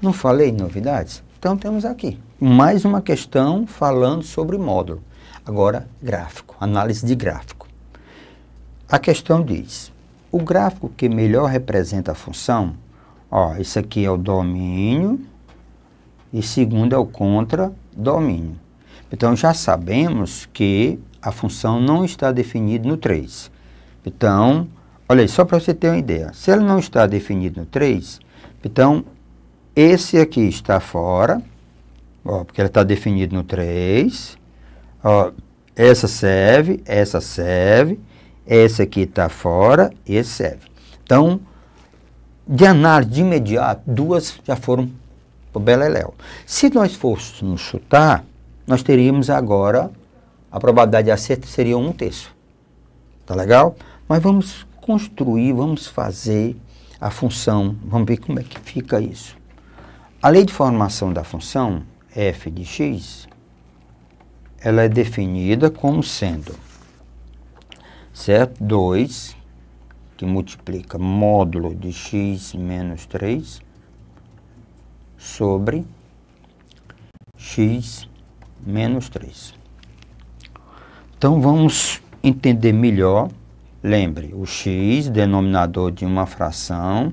Não falei novidades? Então temos aqui mais uma questão falando sobre módulo. Agora, gráfico, análise de gráfico. A questão diz, o gráfico que melhor representa a função, ó, isso aqui é o domínio e segundo é o contra-domínio. Então, já sabemos que a função não está definida no 3. Então, olha aí, só para você ter uma ideia, se ela não está definida no 3, então esse aqui está fora, ó, porque ela está definida no 3. Ó, essa serve, essa serve, essa aqui está fora, esse serve. Então, de análise de imediato, duas já foram para o Beleléu. Se nós fôssemos chutar, nós teríamos agora, a probabilidade de acerto seria um terço. Tá legal? Mas vamos construir, vamos fazer a função, vamos ver como é que fica isso. A lei de formação da função f de x, ela é definida como sendo, certo? 2, que multiplica módulo de x menos 3, sobre x menos 3. Então, vamos entender melhor. Lembre, o x, denominador de uma fração,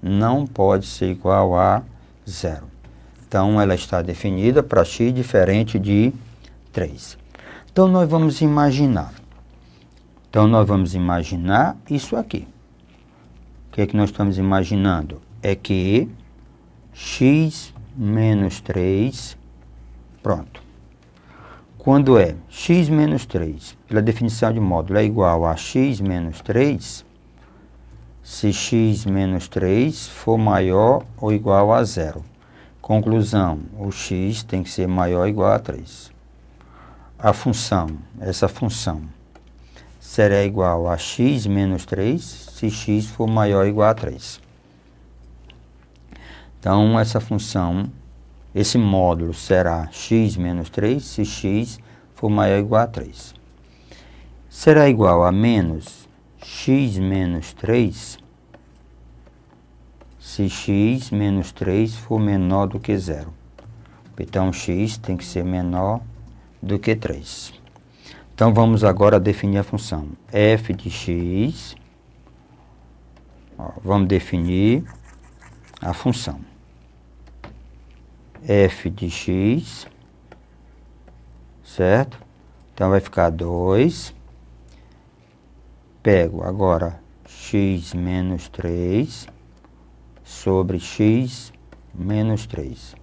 não pode ser igual a zero. Então, ela está definida para x diferente de 3. Então, nós vamos imaginar. Então, nós vamos imaginar isso aqui. O que é que nós estamos imaginando? É que x menos 3, pronto. Quando é x menos 3, pela definição de módulo, é igual a x menos 3, se x menos 3 for maior ou igual a zero. Conclusão, o x tem que ser maior ou igual a 3. A função, essa função, será igual a x menos 3 se x for maior ou igual a 3. Então, essa função, esse módulo será x menos 3 se x for maior ou igual a 3. Será igual a menos x menos 3, se x menos 3 for menor do que zero. Então, x tem que ser menor do que 3. Então, vamos agora definir a função f de x. Ó, vamos definir a função f de x, certo? Então, vai ficar 2 Pego agora x menos 3 sobre x menos 3.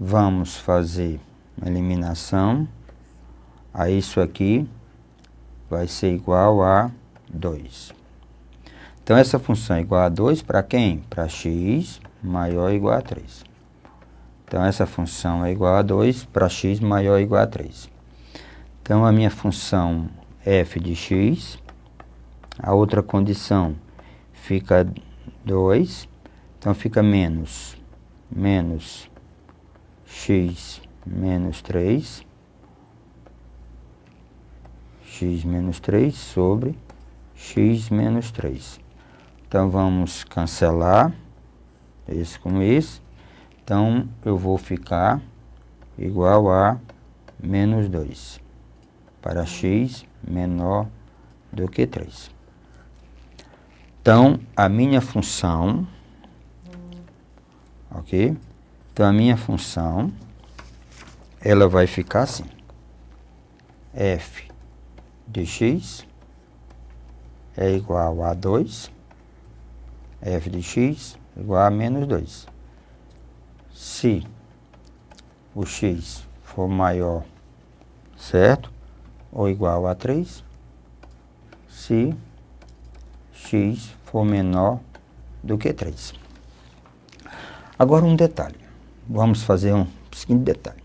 Vamos fazer uma eliminação. A isso aqui vai ser igual a 2. Então, essa função é igual a 2 para quem? Para x maior ou igual a 3. Então, essa função é igual a 2 para x maior ou igual a 3. Então, a minha função f de x a outra condição fica 2, então fica menos, menos x menos 3, x menos 3 sobre x menos 3. Então, vamos cancelar esse com esse. Então, eu vou ficar igual a menos 2 para x menor do que 3. Então, a minha função, ok? Então, a minha função, ela vai ficar assim. f de x é igual a 2, f de x igual a menos 2. Se o x for maior, certo? Ou igual a 3, se x for menor do que 3. Agora um detalhe. Vamos fazer um seguinte detalhe.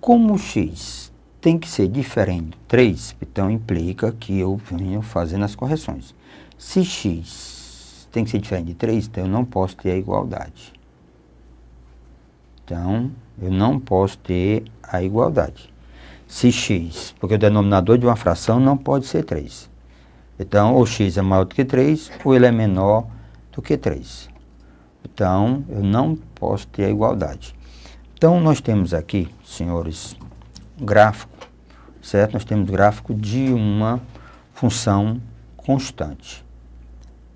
Como x tem que ser diferente de 3, então implica que eu venho fazendo as correções. Se x tem que ser diferente de 3, então eu não posso ter a igualdade. Então, eu não posso ter a igualdade. Se x, porque o denominador de uma fração não pode ser 3. Então, ou x é maior do que 3, ou ele é menor do que 3. Então, eu não posso ter a igualdade. Então, nós temos aqui, senhores, um gráfico, certo? Nós temos gráfico de uma função constante.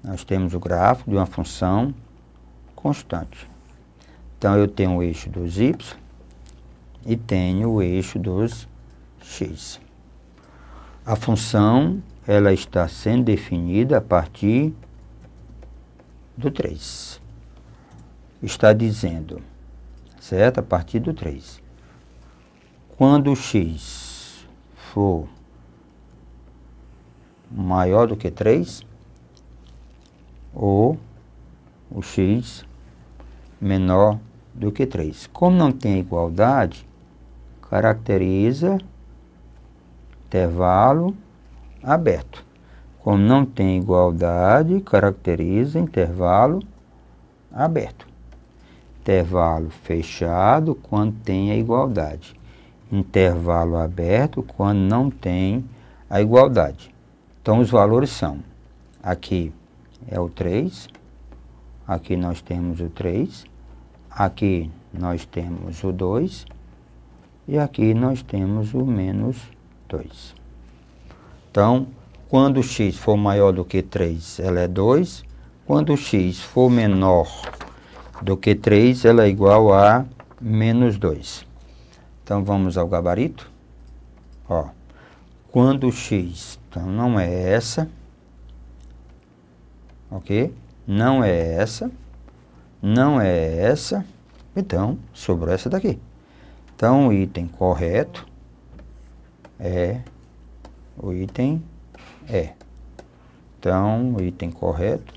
Nós temos o gráfico de uma função constante. Então, eu tenho o eixo dos y e tenho o eixo dos x. A função ela está sendo definida a partir do 3. Está dizendo, certo? A partir do 3. Quando x for maior do que 3, ou o x menor do que 3. Como não tem igualdade, caracteriza intervalo aberto. Como não tem igualdade, caracteriza intervalo aberto. Intervalo fechado quando tem a igualdade. Intervalo aberto quando não tem a igualdade. Então, os valores são: aqui é o 3, aqui nós temos o 3, aqui nós temos o 2 e aqui nós temos o menos 2. Então, quando x for maior do que 3, ela é 2. Quando x for menor do que 3, ela é igual a menos 2. Então, vamos ao gabarito. Ó, quando x, então não é essa, ok? Não é essa, não é essa, então sobrou essa daqui. Então, o item correto é o item é. Então, o item correto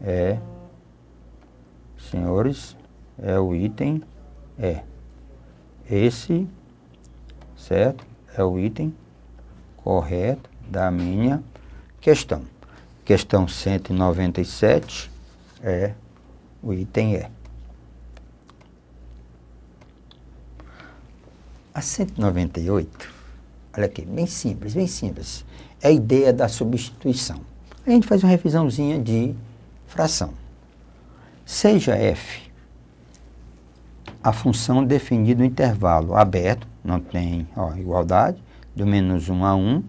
é, senhores, é o item é. Esse, certo? É o item correto da minha questão. Questão 197 é o item é. A 198 Olha aqui, bem simples, bem simples. É a ideia da substituição. A gente faz uma revisãozinha de fração. Seja f a função definida no intervalo aberto, não tem ó, igualdade, do menos 1 a 1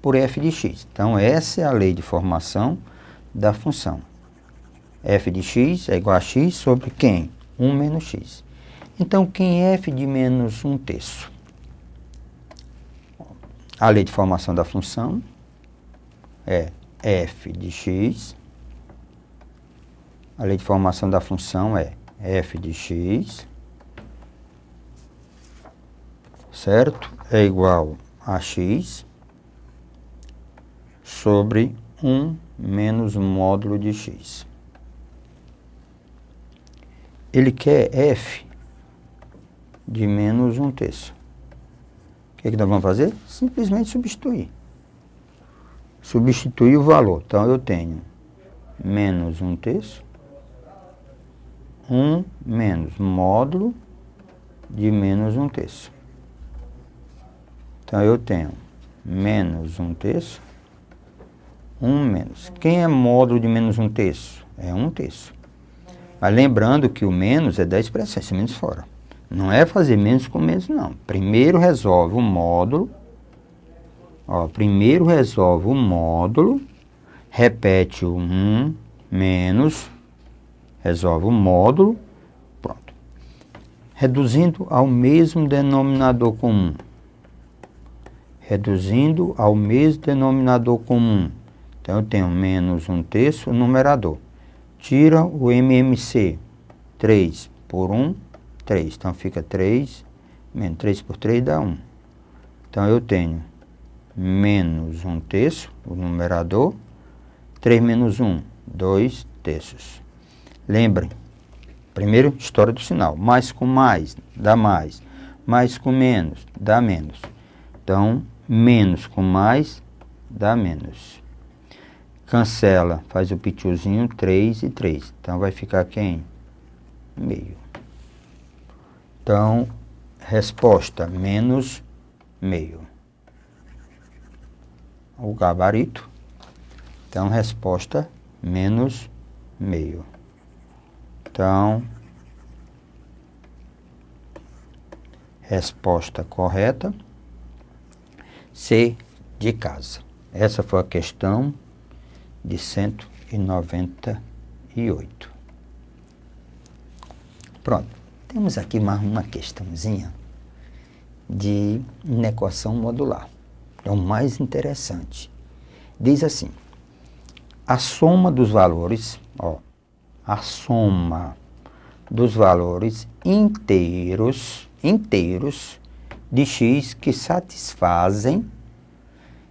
por f de x. Então, essa é a lei de formação da função. f de x é igual a x sobre quem? 1 menos x. Então, quem é f de menos 1 terço? a lei de formação da função é f de x. A lei de formação da função é f de x, certo? É igual a x sobre 1 menos módulo de x. Ele quer f de menos 1 terço que, é que nós vamos fazer? Simplesmente substituir. Substituir o valor. Então, eu tenho menos um terço, 1 um menos módulo de menos um terço. Então, eu tenho menos um terço, 1 um menos. Quem é módulo de menos um terço? É um terço. Mas lembrando que o menos é da expressão, esse menos fora. Não é fazer menos com menos, não. Primeiro resolve o módulo. Ó, primeiro resolve o módulo. Repete o 1, um, menos. Resolve o módulo. Pronto. Reduzindo ao mesmo denominador comum. Reduzindo ao mesmo denominador comum. Então, eu tenho menos 1 um terço, numerador. Tira o MMC. 3 por 1, um, 3. Então, fica 3, menos 3 por 3 dá 1. Então, eu tenho menos 1 terço, o numerador. 3 menos 1, 2 terços. Lembrem, primeiro, história do sinal. Mais com mais, dá mais. Mais com menos, dá menos. Então, menos com mais, dá menos. Cancela, faz o pituzinho 3 e 3. Então, vai ficar quem? Meio. Então, resposta, menos meio. O gabarito. Então, resposta, menos meio. Então, resposta correta, C de casa. Essa foi a questão de 198. Pronto. Temos aqui mais uma questãozinha de equação modular. É o mais interessante. Diz assim, a soma dos valores, ó, a soma dos valores inteiros, inteiros de x que satisfazem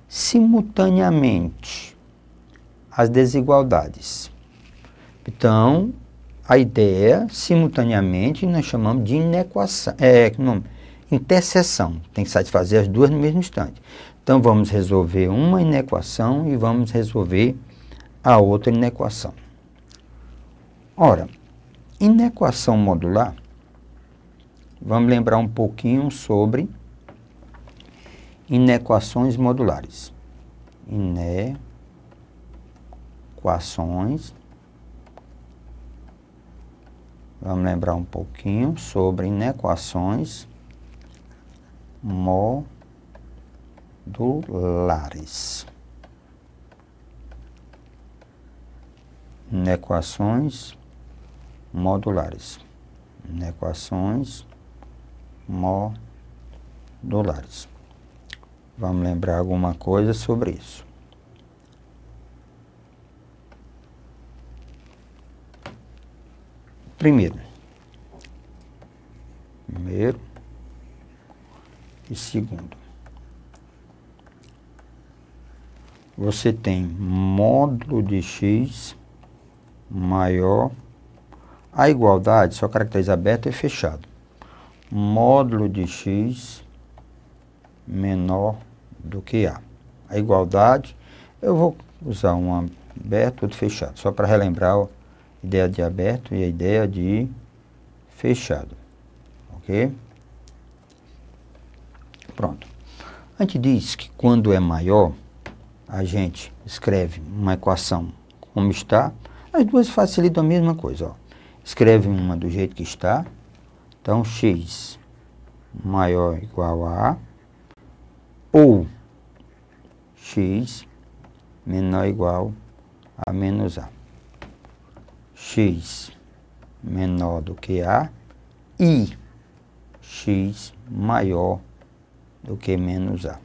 simultaneamente as desigualdades. Então, a ideia, simultaneamente, nós chamamos de inequação, é, não, é é interseção. Tem que satisfazer as duas no mesmo instante. Então, vamos resolver uma inequação e vamos resolver a outra inequação. Ora, inequação modular, vamos lembrar um pouquinho sobre inequações modulares. Inequações Vamos lembrar um pouquinho sobre inequações né, modulares. Inequações modulares. Inequações modulares. Vamos lembrar alguma coisa sobre isso. primeiro. Primeiro e segundo. Você tem módulo de x maior a igualdade só caracteriza aberto e é fechado. Módulo de x menor do que a. A igualdade, eu vou usar um aberto e outro fechado, só para relembrar ideia de aberto e a ideia de fechado, ok? Pronto. A gente diz que quando é maior, a gente escreve uma equação como está, as duas facilitam a mesma coisa, ó. Escreve uma do jeito que está, então x maior ou igual a a, ou x menor ou igual a menos a x menor do que A e x maior do que menos A.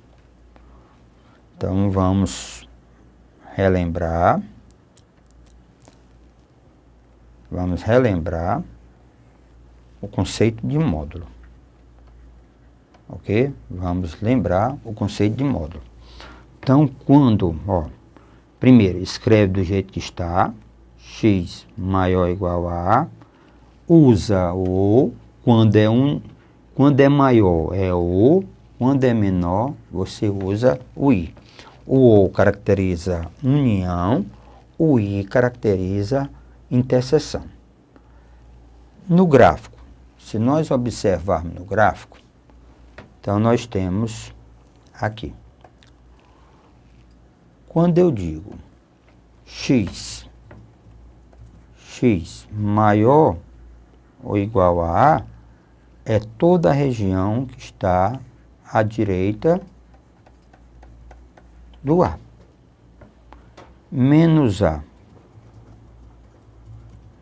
Então, vamos relembrar. Vamos relembrar o conceito de módulo. Ok? Vamos lembrar o conceito de módulo. Então, quando, ó, primeiro, escreve do jeito que está, x maior ou igual a A, usa o quando é um, quando é maior é o, quando é menor você usa o i. O O caracteriza união, o I caracteriza interseção. No gráfico, se nós observarmos no gráfico, então nós temos aqui. Quando eu digo x x maior ou igual a A é toda a região que está à direita do A. Menos A.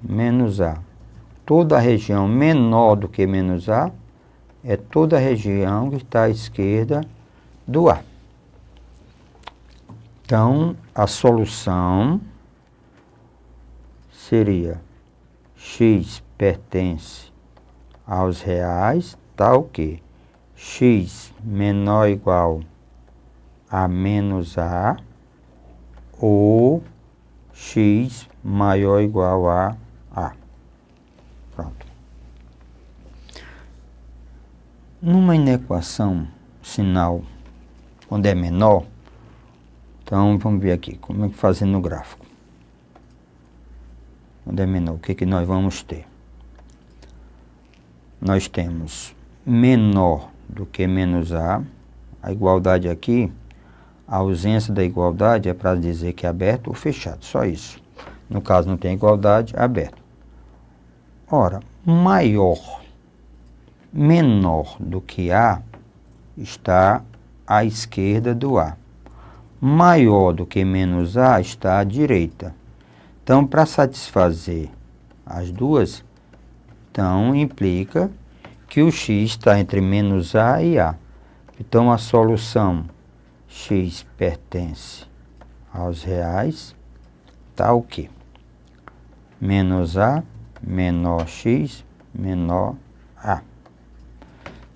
Menos A. Toda a região menor do que menos A é toda a região que está à esquerda do A. Então, a solução seria x pertence aos reais, tal que x menor ou igual a menos a ou x maior ou igual a a. Pronto. Numa inequação, sinal, quando é menor, então vamos ver aqui como é que fazendo no gráfico onde é menor, o que, é que nós vamos ter? Nós temos menor do que menos A, a igualdade aqui, a ausência da igualdade é para dizer que é aberto ou fechado, só isso. No caso não tem igualdade, é aberto. Ora, maior, menor do que A, está à esquerda do A. Maior do que menos A está à direita. Então, para satisfazer as duas, então implica que o x está entre menos a e a. Então, a solução x pertence aos reais, está o quê? Menos a menor x menor a.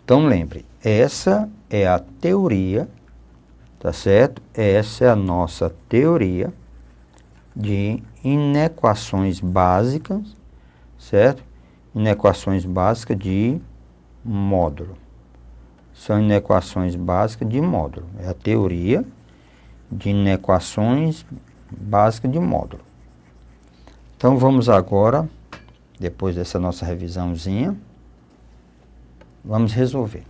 Então, lembre, essa é a teoria, tá certo? Essa é a nossa teoria de inequações básicas, certo? Inequações básicas de módulo. São inequações básicas de módulo. É a teoria de inequações básicas de módulo. Então vamos agora, depois dessa nossa revisãozinha, vamos resolver.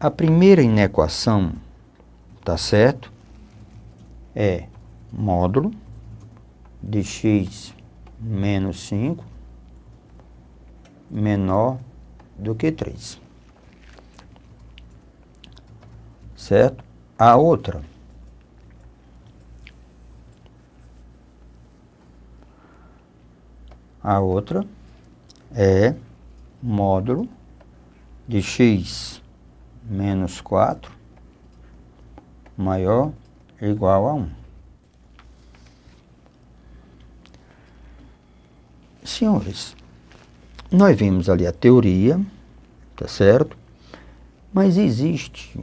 A primeira inequação, tá certo? é módulo de x menos 5 menor do que 3. Certo? A outra A outra é módulo de x menos 4 maior é igual a 1. Senhores, nós vimos ali a teoria, tá certo? Mas existe,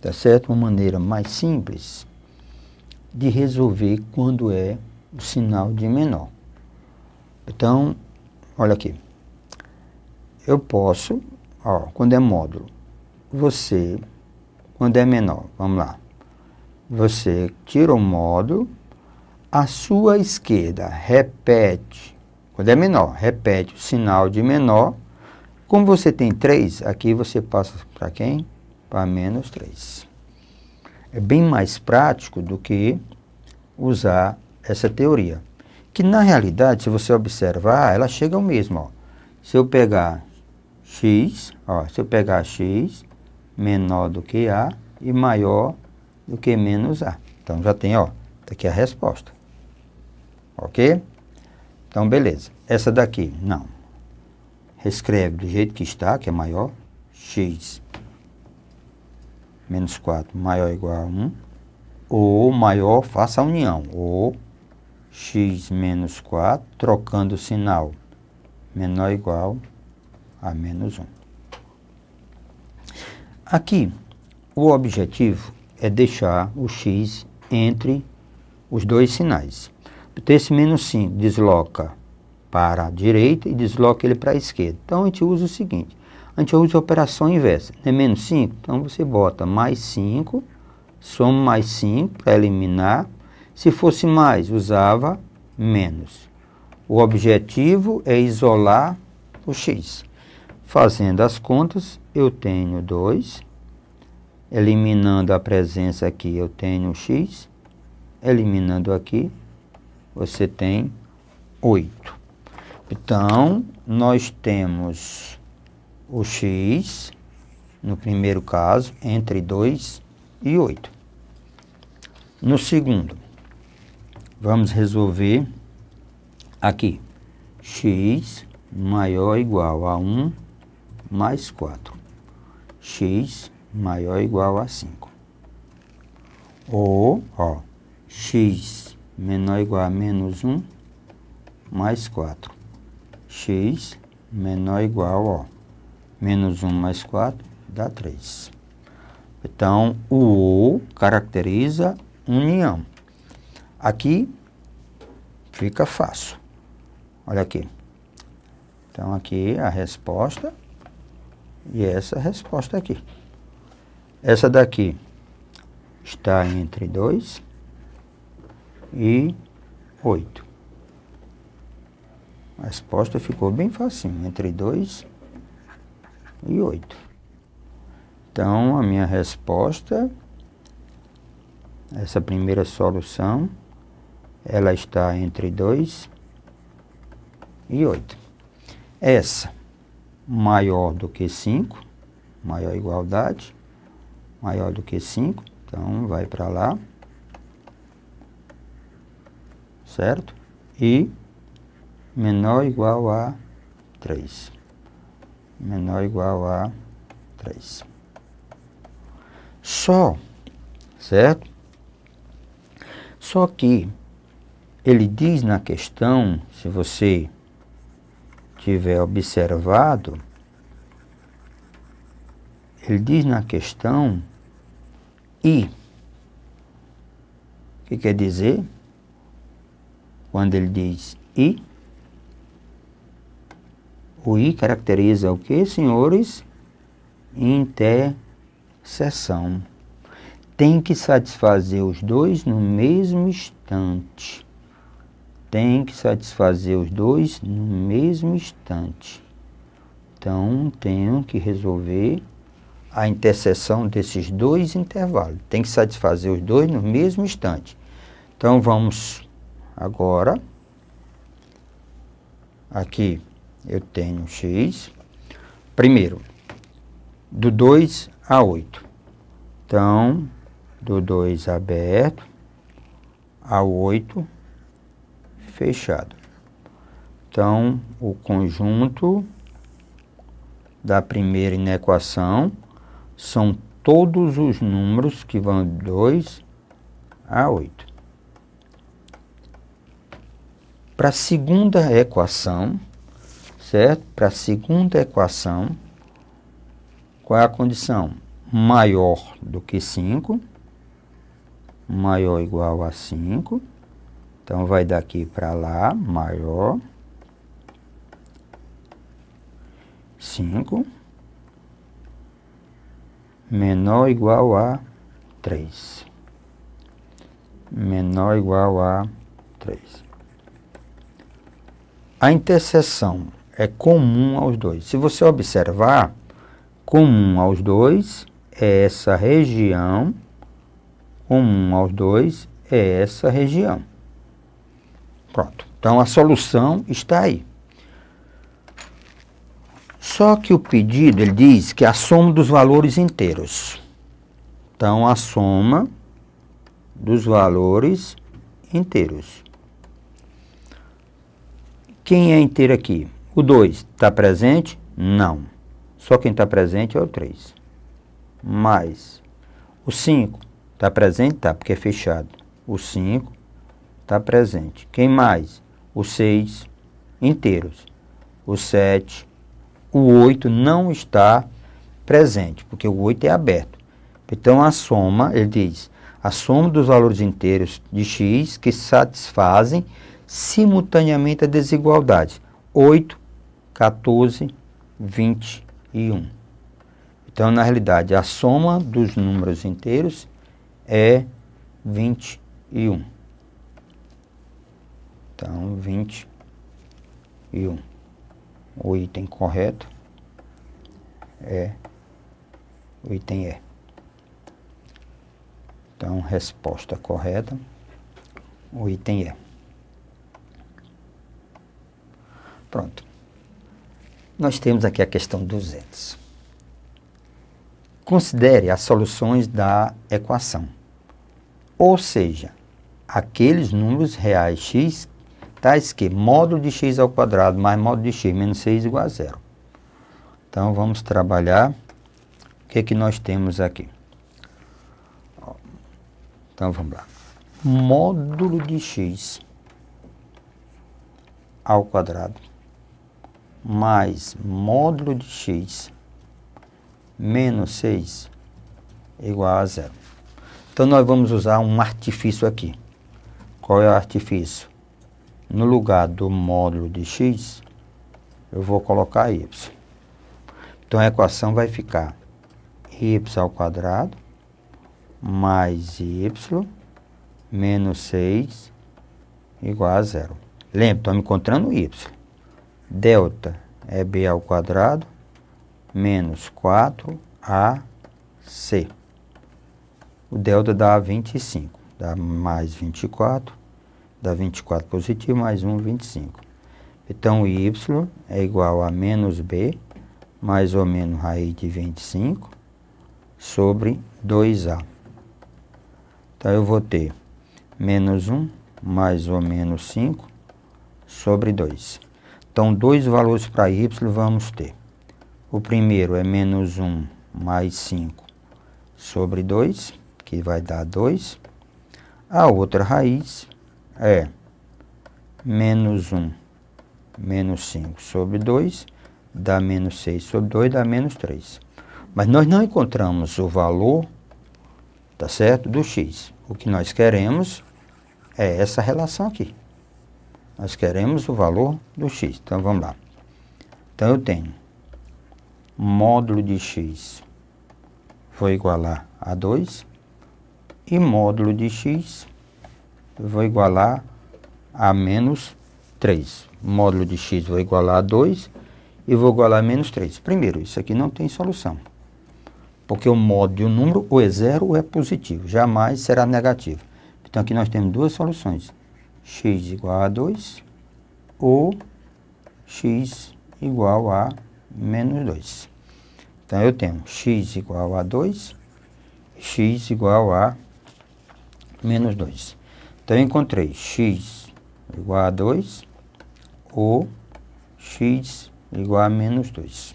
tá certo, uma maneira mais simples de resolver quando é o sinal de menor. Então, olha aqui. Eu posso, ó, quando é módulo, você, quando é menor, vamos lá, você tira o modo, à sua esquerda, repete, quando é menor, repete o sinal de menor. Como você tem 3, aqui você passa para quem? Para menos 3. É bem mais prático do que usar essa teoria. Que na realidade, se você observar, ela chega ao mesmo. Ó. Se eu pegar x, ó, se eu pegar x menor do que a e maior do que menos A. Então, já tem, ó, tá aqui a resposta. Ok? Então, beleza. Essa daqui, não. Reescreve do jeito que está, que é maior. X menos 4 maior ou igual a 1. Ou maior, faça a união. Ou x menos 4, trocando o sinal, menor ou igual a menos 1. Aqui, o objetivo é deixar o x entre os dois sinais. Esse menos 5 desloca para a direita e desloca ele para a esquerda. Então, a gente usa o seguinte, a gente usa a operação inversa. É menos 5, então você bota mais 5, soma mais 5 para eliminar. Se fosse mais, usava menos. O objetivo é isolar o x. Fazendo as contas, eu tenho 2 eliminando a presença aqui, eu tenho x, eliminando aqui, você tem 8. Então, nós temos o x, no primeiro caso, entre 2 e 8. No segundo, vamos resolver aqui, x maior ou igual a 1 mais 4. x maior ou igual a 5. Ou, ó, x menor ou igual a menos 1 mais 4. x menor ou igual, ó, menos 1 mais 4 dá 3. Então, o ou caracteriza união. Aqui fica fácil. Olha aqui. Então, aqui é a resposta e essa resposta aqui. Essa daqui está entre 2 e 8. A resposta ficou bem fácil, entre 2 e 8. Então, a minha resposta, essa primeira solução, ela está entre 2 e 8. Essa, maior do que 5, maior igualdade, maior do que 5, então vai para lá, certo? E menor ou igual a 3. Menor ou igual a 3. Só, certo? Só que ele diz na questão, se você tiver observado, ele diz na questão e, que quer dizer? Quando ele diz e, o i caracteriza o que, senhores? Intercessão. Tem que satisfazer os dois no mesmo instante. Tem que satisfazer os dois no mesmo instante. Então, tenho que resolver a interseção desses dois intervalos. Tem que satisfazer os dois no mesmo instante. Então vamos agora. Aqui eu tenho x. Primeiro, do 2 a 8. Então, do 2 aberto a 8 fechado. Então, o conjunto da primeira inequação são todos os números que vão de 2 a 8. Para a segunda equação, certo? Para a segunda equação, qual é a condição? Maior do que 5, maior ou igual a 5. Então, vai daqui para lá, maior, 5 menor ou igual a 3. Menor ou igual a 3. A interseção é comum aos dois. Se você observar, comum aos dois é essa região, comum aos dois é essa região. Pronto. Então, a solução está aí. Só que o pedido, ele diz que é a soma dos valores inteiros. Então, a soma dos valores inteiros. Quem é inteiro aqui? O 2 está presente? Não. Só quem está presente é o 3. Mais. O 5 está presente? Está, porque é fechado. O 5 está presente. Quem mais? O 6 inteiros. O 7 o 8 não está presente, porque o 8 é aberto. Então, a soma, ele diz, a soma dos valores inteiros de x que satisfazem simultaneamente a desigualdade. 8, 14, 21. Então, na realidade, a soma dos números inteiros é 21. Então, 21 o item correto é o item E. Então, resposta correta, o item E. Pronto. Nós temos aqui a questão 200. Considere as soluções da equação, ou seja, aqueles números reais x Tais que módulo de x ao quadrado mais módulo de x menos 6 é igual a zero. Então, vamos trabalhar o que, é que nós temos aqui. Então, vamos lá. Módulo de x ao quadrado mais módulo de x menos 6 é igual a zero. Então, nós vamos usar um artifício aqui. Qual é o artifício? no lugar do módulo de x, eu vou colocar y. Então a equação vai ficar y ao quadrado mais y menos 6 igual a zero. Lembra, me encontrando y. Delta é b ao quadrado menos 4ac. O delta dá 25, dá mais 24 dá 24 positivo mais 1, 25. Então, y é igual a menos b mais ou menos raiz de 25 sobre 2a. Então, eu vou ter menos 1 mais ou menos 5 sobre 2. Então, dois valores para y vamos ter. O primeiro é menos 1 mais 5 sobre 2, que vai dar 2. A outra raiz é menos 1, menos 5 sobre 2, dá menos 6 sobre 2, dá menos 3. Mas nós não encontramos o valor, tá certo, do x. O que nós queremos é essa relação aqui. Nós queremos o valor do x. Então, vamos lá. Então, eu tenho módulo de x foi igual a 2 e módulo de x vou igualar a menos 3. Módulo de x vou igualar a 2 e vou igualar a menos 3. Primeiro, isso aqui não tem solução, porque o módulo de um número ou é zero ou é positivo, jamais será negativo. Então, aqui nós temos duas soluções, x igual a 2 ou x igual a menos 2. Então, eu tenho x igual a 2 x igual a menos 2. Então, eu encontrei x igual a 2 ou x igual a menos 2.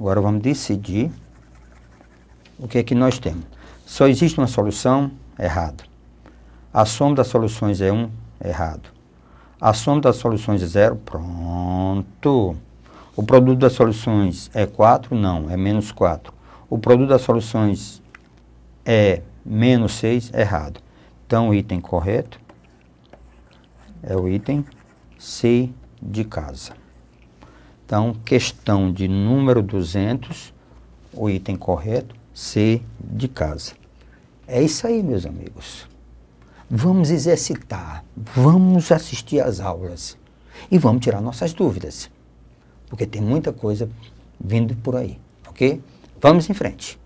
Agora, vamos decidir o que é que nós temos. Só existe uma solução, errado. A soma das soluções é 1, um, errado. A soma das soluções é 0, pronto. O produto das soluções é 4? Não, é menos 4. O produto das soluções é menos 6, errado. Então, o item correto é o item C de casa. Então, questão de número 200, o item correto, C de casa. É isso aí, meus amigos. Vamos exercitar, vamos assistir às aulas e vamos tirar nossas dúvidas, porque tem muita coisa vindo por aí, ok? Vamos em frente.